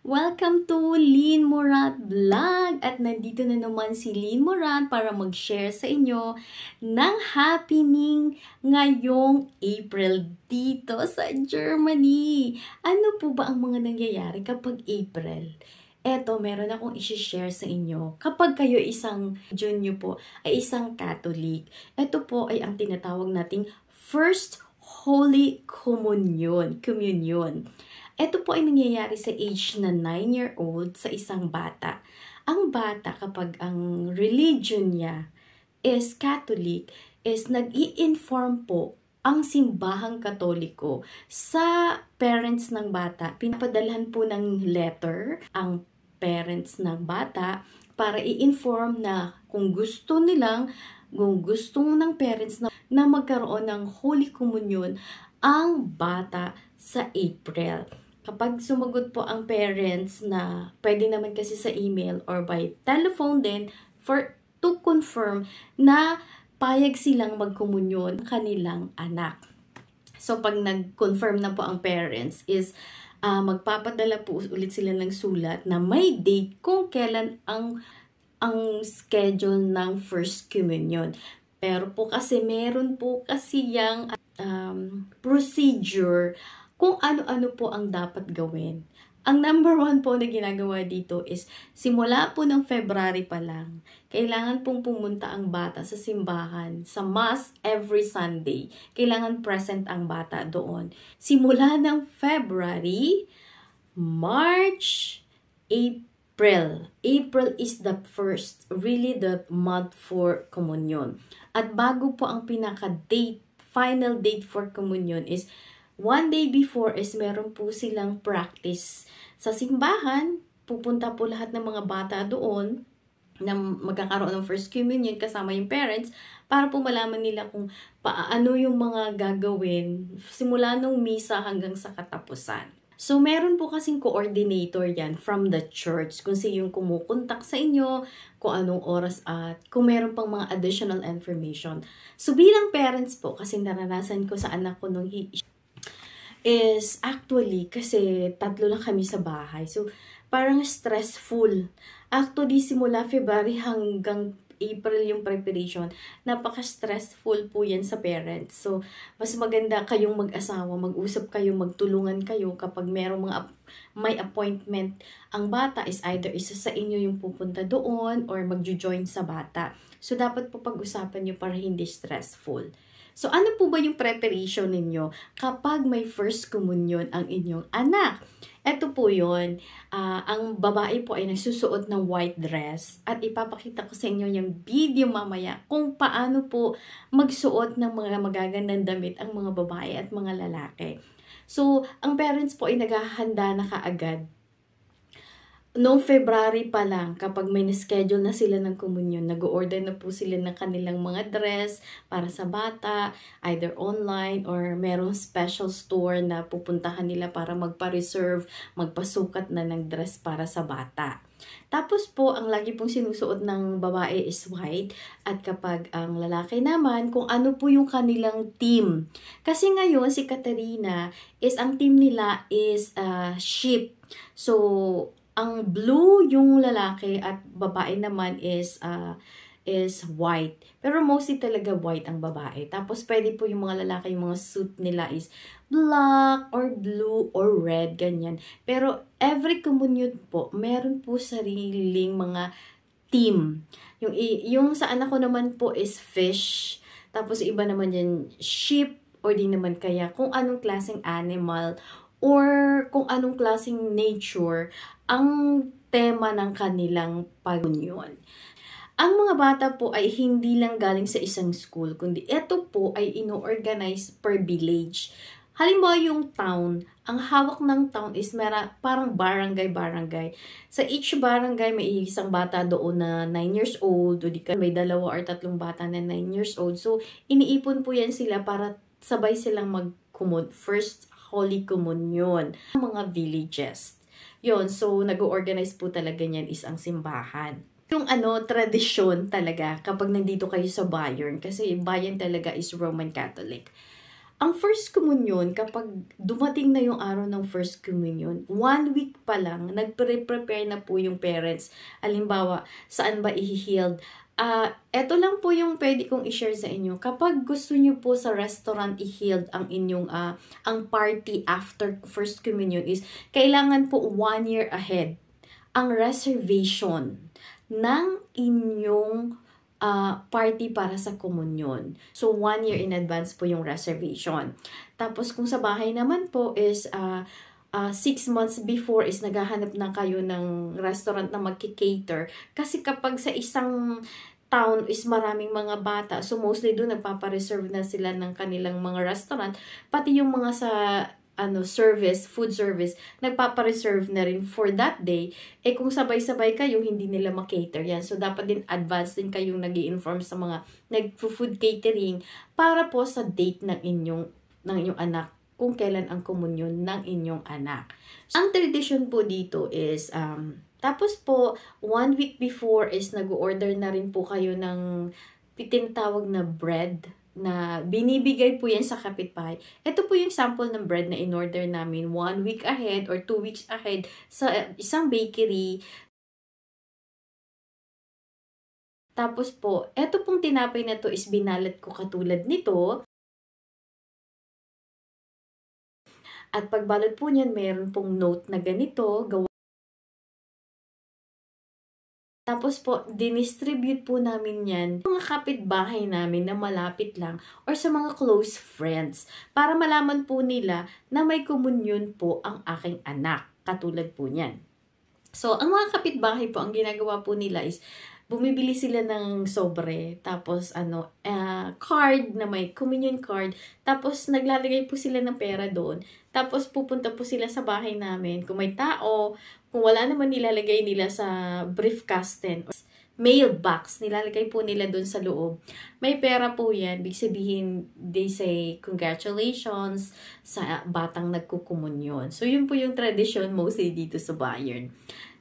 Welcome to Lean Morat Vlog! At nandito na naman si Lean Morat para mag-share sa inyo ng happening ngayong April dito sa Germany. Ano po ba ang mga nangyayari kapag April? Eto, meron akong isi-share sa inyo. Kapag kayo isang junior po ay isang Catholic, ito po ay ang tinatawag nating First Holy Communion. Communion. Ito po ay nangyayari sa age na 9-year-old sa isang bata. Ang bata kapag ang religion niya is Catholic, is nag inform po ang simbahang katoliko sa parents ng bata. Pinapadalhan po ng letter ang parents ng bata para i-inform na kung gusto nilang, kung gusto ng parents na, na magkaroon ng Holy Communion ang bata sa April kapag sumagot po ang parents na pwede naman kasi sa email or by telephone din for to confirm na payag silang magkomunyon kanilang anak. So pag nag-confirm na po ang parents is uh, magpapadala po ulit sila ng sulat na may date kung kailan ang ang schedule ng first communion. Pero po kasi meron po kasi yung um, procedure kung ano-ano po ang dapat gawin. Ang number one po na ginagawa dito is simula po ng February pa lang, kailangan pong pumunta ang bata sa simbahan, sa mass every Sunday. Kailangan present ang bata doon. Simula ng February, March, April. April is the first, really the month for communion. At bago po ang pinaka-date, final date for communion is one day before is meron po silang practice. Sa simbahan, pupunta po lahat ng mga bata doon na magkakaroon ng first communion kasama yung parents para po malaman nila kung paano yung mga gagawin simula nung misa hanggang sa katapusan. So, meron po kasing coordinator yan from the church kung sino yung kumukontak sa inyo, kung anong oras at kung meron pang mga additional information. So, bilang parents po, kasi naranasan ko sa anak ko nung is actually kasi tatlo lang kami sa bahay. So, parang stressful. Actually, simula February hanggang April yung preparation, napaka-stressful po yan sa parents. So, mas maganda kayong mag-asawa, mag-usap kayo, magtulungan kayo kapag merong mga may appointment. Ang bata is either isa sa inyo yung pupunta doon or magjo-join sa bata. So, dapat po pag-usapan nyo para hindi stressful. So ano po ba yung preparation ninyo kapag may first communion ang inyong anak? Ito po yun, uh, ang babae po ay nagsusuot ng white dress at ipapakita ko sa inyo yung video mamaya kung paano po magsuot ng mga magagandang damit ang mga babae at mga lalaki. So, ang parents po ay naghahanda na kaagad noong February pa lang, kapag may schedule na sila ng communion, nag-order na po sila ng kanilang mga dress para sa bata, either online or merong special store na pupuntahan nila para magpa-reserve, magpasukat na ng dress para sa bata. Tapos po, ang lagi pong sinusuot ng babae is white at kapag ang lalaki naman, kung ano po yung kanilang team. Kasi ngayon, si Katerina is, ang team nila is uh, sheep. So, ang blue yung lalaki at babae naman is uh, is white. Pero mostly talaga white ang babae. Tapos pwede po yung mga lalaki, yung mga suit nila is black or blue or red, ganyan. Pero every communion po, meron po sariling mga team. Yung, yung sa anak ko naman po is fish. Tapos iba naman yan sheep or di naman kaya kung anong klaseng animal or kung anong klaseng nature ang tema ng kanilang pag-union. Ang mga bata po ay hindi lang galing sa isang school, kundi ito po ay ino-organize per village. Halimbawa yung town, ang hawak ng town is mera, parang barangay-barangay. Sa each barangay, may isang bata doon na 9 years old, o di ka, may dalawa or tatlong bata na 9 years old. So, iniipon po yan sila para sabay silang mag First, Holy Communion, mga villages. Yun, so nag-organize po talaga niyan is ang simbahan yung ano, tradisyon talaga kapag nandito kayo sa Bayern kasi Bayern talaga is Roman Catholic. Ang First Communion, kapag dumating na yung araw ng First Communion, one week pa lang, nagpre-prepare na po yung parents. Alimbawa, saan ba ihihield Uh, eto lang po yung pwede kong i-share sa inyo. Kapag gusto niyo po sa restaurant i-healed ang inyong uh, ang party after first communion is kailangan po one year ahead ang reservation ng inyong uh, party para sa komunyon. So, one year in advance po yung reservation. Tapos, kung sa bahay naman po is, uh, uh, six months before is naghahanap na kayo ng restaurant na magkikater. Kasi kapag sa isang town is maraming mga bata. So mostly doon nagpapareserve na sila ng kanilang mga restaurant. Pati yung mga sa ano service, food service, nagpapareserve na rin for that day. Eh kung sabay-sabay kayo, hindi nila makater yan. So dapat din advance din kayong nag inform sa mga nag-food catering para po sa date ng inyong, ng inyong anak kung kailan ang komunyon ng inyong anak. Ang tradition po dito is, um, tapos po, one week before is nag-order na rin po kayo ng tinatawag na bread na binibigay po yan sa kapitbahay. Ito po yung sample ng bread na in-order namin one week ahead or two weeks ahead sa isang bakery. Tapos po, ito pong tinapay na to is binalat ko katulad nito. At pagbalot po niyan, mayroon pong note na ganito, gawa tapos po, dinistribute po namin yan mga kapitbahay namin na malapit lang or sa mga close friends para malaman po nila na may komunyon po ang aking anak. Katulad po niyan. So, ang mga kapitbahay po, ang ginagawa po nila is, bumibili sila ng sobre, tapos ano, uh, card na may communion card, tapos naglalagay po sila ng pera doon. Tapos pupunta po sila sa bahay namin. Kung may tao, kung wala naman nilalagay nila sa briefkasten mailbox. Nilalagay po nila dun sa loob. May pera po yan. Big sabihin, they say, congratulations sa batang nagkukumunyon. So, yun po yung tradisyon mostly dito sa Bayern.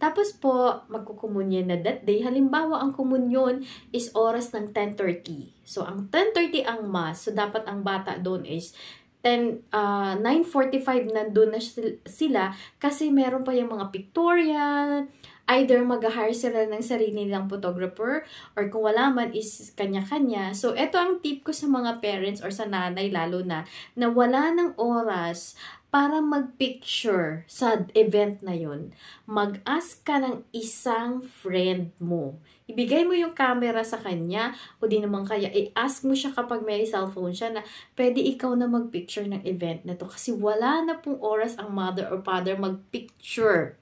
Tapos po, magkukumunyon na that day. Halimbawa, ang kumunyon is oras ng 10.30. So, ang 10.30 ang mass. So, dapat ang bata doon is 10, uh, 9.45 nandun na sila kasi meron pa yung mga pictorial, Either mag-hire sila ng sarili nilang photographer or kung wala man is kanya-kanya. So, ito ang tip ko sa mga parents or sa nanay lalo na na wala ng oras para mag-picture sa event na yon, mag-ask ka ng isang friend mo. Ibigay mo yung camera sa kanya o di naman kaya i-ask mo siya kapag may cellphone siya na pwede ikaw na mag-picture ng event na to kasi wala na pong oras ang mother or father mag-picture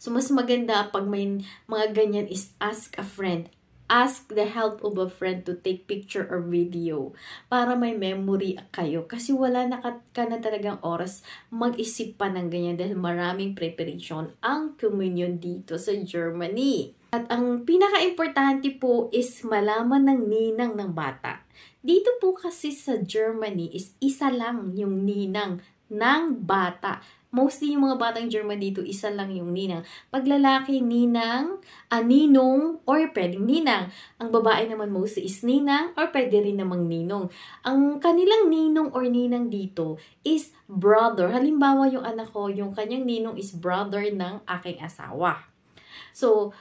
So, mas maganda pag may mga ganyan is ask a friend. Ask the help of a friend to take picture or video para may memory kayo. Kasi wala na ka, ka na talagang oras mag-isip pa ng ganyan dahil maraming preparation ang communion dito sa Germany. At ang pinaka-importante po is malaman ng ninang ng bata. Dito po kasi sa Germany is isa lang yung ninang ng bata mostly yung mga batang German dito, isa lang yung ninang. Paglalaki, ninang, aninong, ah, or pwedeng ninang. Ang babae naman mostly is ninang, or pwede rin namang ninong. Ang kanilang ninong or ninang dito is brother. Halimbawa, yung anak ko, yung kanyang ninong is brother ng aking asawa. So,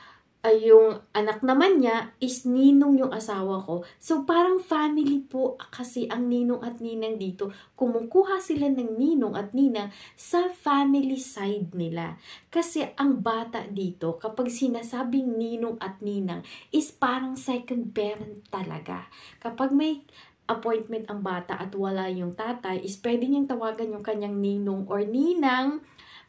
uh, yung anak naman niya is ninong yung asawa ko. So parang family po kasi ang ninong at ninang dito. Kumukuha sila ng ninong at ninang sa family side nila. Kasi ang bata dito kapag sinasabing ninong at ninang is parang second parent talaga. Kapag may appointment ang bata at wala yung tatay is pwede niyang tawagan yung kanyang ninong or ninang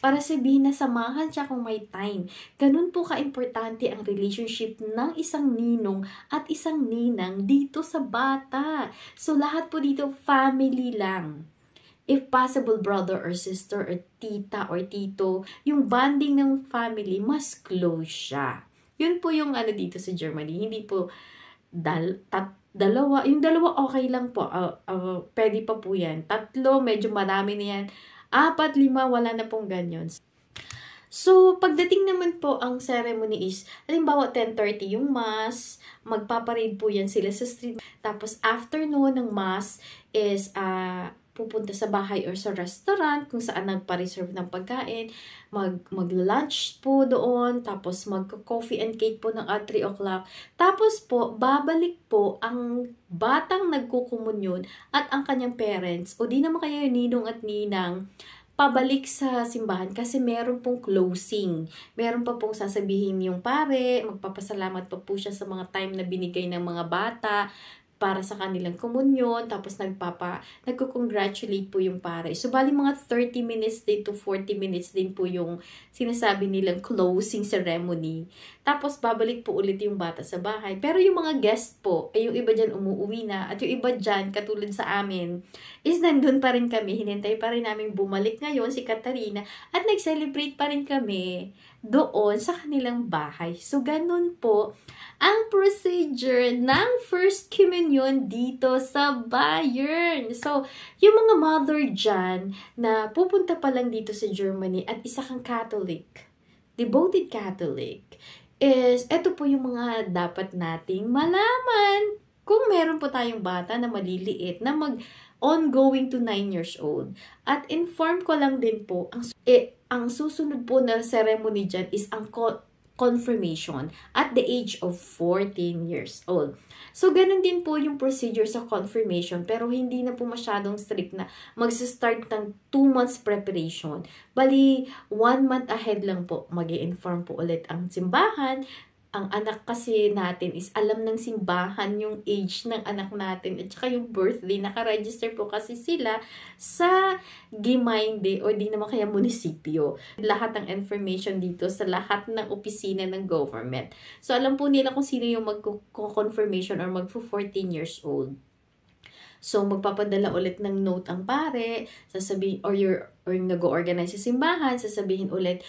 para sabihin na samahan siya kung may time. Ganun po kaimportante ang relationship ng isang ninong at isang ninang dito sa bata. So lahat po dito family lang if possible brother or sister or tita or tito, yung bonding ng family, mas close siya. Yun po yung ano dito sa Germany. Hindi po dal, tat, dalawa. Yung dalawa okay lang po. Uh, uh, pwede pa po yan. Tatlo, medyo marami na yan apat, lima, wala na pong ganyan. So, pagdating naman po ang ceremony is, halimbawa 10.30 yung mass, magpaparade po yan sila sa street. Tapos, after noon ng mass is, uh, pupunta sa bahay or sa restaurant kung saan nagpa-reserve ng pagkain, mag, mag-lunch po doon, tapos mag-coffee and cake po ng at 3 o'clock. Tapos po, babalik po ang batang nagkukumunyon at ang kanyang parents, o di naman kaya yung ninong at ninang, pabalik sa simbahan kasi meron pong closing. Meron pa pong sasabihin yung pare, magpapasalamat pa po siya sa mga time na binigay ng mga bata para sa kanilang komunyon, tapos nagpapa, nagko-congratulate po yung pare. So, bali mga 30 minutes din to 40 minutes din po yung sinasabi nilang closing ceremony. Tapos, babalik po ulit yung bata sa bahay. Pero yung mga guest po, ay eh, yung iba dyan umuwi na, at yung iba dyan, katulad sa amin, is nandun pa rin kami, hinintay pa rin namin bumalik ngayon si Katarina, at nag-celebrate pa rin kami doon sa kanilang bahay. So, ganun po ang procedure ng First Communion dito sa Bayern. So, yung mga mother dyan na pupunta pa lang dito sa Germany at isa kang Catholic, devoted Catholic, is eto po yung mga dapat nating malaman kung meron po tayong bata na maliliit na mag ongoing to 9 years old. At inform ko lang din po, ang, eh, ang susunod po na ceremony dyan is ang co confirmation at the age of 14 years old. So, ganun din po yung procedure sa confirmation pero hindi na po masyadong strict na magsistart ng 2 months preparation. Bali, 1 month ahead lang po mag inform po ulit ang simbahan ang anak kasi natin is alam ng simbahan yung age ng anak natin at saka yung birthday. Nakaregister po kasi sila sa Giminde o di naman kaya munisipyo. Lahat ng information dito sa lahat ng opisina ng government. So alam po nila kung sino yung mag-confirmation or mag-14 years old. So, magpapadala ulit ng note ang pare, sasabihin, or your, or nag-organize sa simbahan, sasabihin ulit,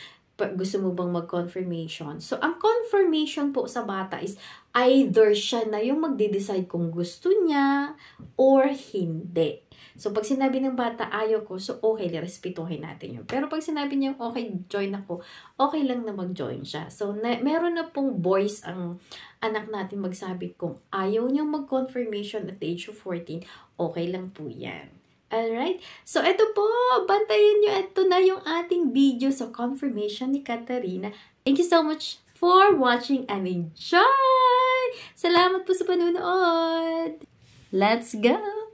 gusto mo bang mag-confirmation? So, ang confirmation po sa bata is either siya na yung magde-decide kung gusto niya or hindi. So, pag sinabi ng bata, ayaw ko, so okay, respetuhin natin yun. Pero pag sinabi niya, okay, join ako, okay lang na mag-join siya. So, na, meron na pong boys ang anak natin magsabi kung ayaw niyang mag-confirmation at the age of 14, okay lang po yan. Alright? So, ito po, bantayan nyo. Ito na yung ating video. So, confirmation ni Katarina. Thank you so much for watching and enjoy! Salamat po sa panunood! Let's go!